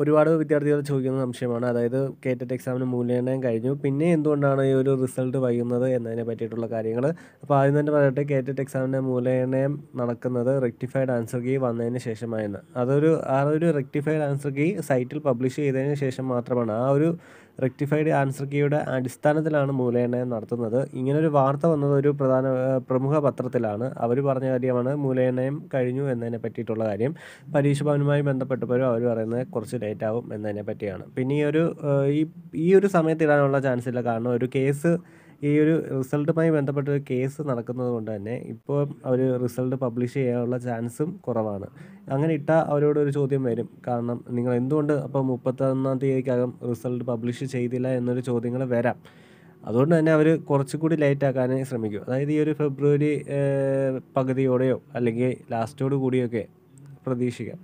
ഒരുപാട് വിദ്യാർത്ഥികൾ ചോദിക്കുന്ന സംശയമാണ് അതായത് കേറ്ററ്റ് എക്സാമിന് മൂല്യനിർണ്ണയം കഴിഞ്ഞു പിന്നെ എന്തുകൊണ്ടാണ് ഈ ഒരു റിസൾട്ട് വൈകുന്നത് എന്നതിനെ പറ്റിയിട്ടുള്ള കാര്യങ്ങൾ അപ്പോൾ ആദ്യം തന്നെ പറയട്ടെ കേറ്ററ്റ് എക്സാമിൻ്റെ മൂല്യനിർണ്ണയം നടക്കുന്നത് റെക്ടിഫൈഡ് ആൻസർ കീ വന്നതിന് ശേഷമായിരുന്നു അതൊരു ആ ഒരു റെക്ടിഫൈഡ് ആൻസർ കീ സൈറ്റിൽ പബ്ലിഷ് ചെയ്തതിന് ശേഷം മാത്രമാണ് ആ ഒരു റെക്ടിഫൈഡ് ആൻസർ കീയുടെ അടിസ്ഥാനത്തിലാണ് മൂല്യായനം നടത്തുന്നത് ഇങ്ങനൊരു വാർത്ത വന്നത് ഒരു പ്രധാന പ്രമുഖ പത്രത്തിലാണ് അവർ പറഞ്ഞ കാര്യമാണ് മൂല്യായനം കഴിഞ്ഞു എന്നതിനെ പറ്റിയിട്ടുള്ള കാര്യം പരീക്ഷ ഭവനുമായി ബന്ധപ്പെട്ടപ്പോഴും അവർ പറയുന്നത് കുറച്ച് ഡേറ്റ് ആവും എന്നതിനെ പറ്റിയാണ് പിന്നെ ഈ ഒരു ഈ ഈ ഒരു സമയത്ത് ഇടാനുള്ള ചാൻസ് ഇല്ല കാരണം ഒരു കേസ് ഈ ഒരു റിസൾട്ടുമായി ബന്ധപ്പെട്ട ഒരു കേസ് നടക്കുന്നത് കൊണ്ട് തന്നെ ഇപ്പോൾ അവർ റിസൾട്ട് പബ്ലിഷ് ചെയ്യാനുള്ള ചാൻസും കുറവാണ് അങ്ങനെ ഇട്ടാൽ അവരോട് ഒരു ചോദ്യം വരും കാരണം നിങ്ങൾ എന്തുകൊണ്ട് അപ്പോൾ മുപ്പത്തൊന്നാം തീയതിക്കകം റിസൾട്ട് പബ്ലിഷ് ചെയ്തില്ല എന്നൊരു ചോദ്യങ്ങൾ വരാം അതുകൊണ്ട് തന്നെ അവർ കുറച്ചുകൂടി ലേറ്റ് ആക്കാനേ ശ്രമിക്കും അതായത് ഈ ഒരു ഫെബ്രുവരി പകുതിയോടെയോ അല്ലെങ്കിൽ ലാസ്റ്റോട് കൂടിയൊക്കെ പ്രതീക്ഷിക്കാം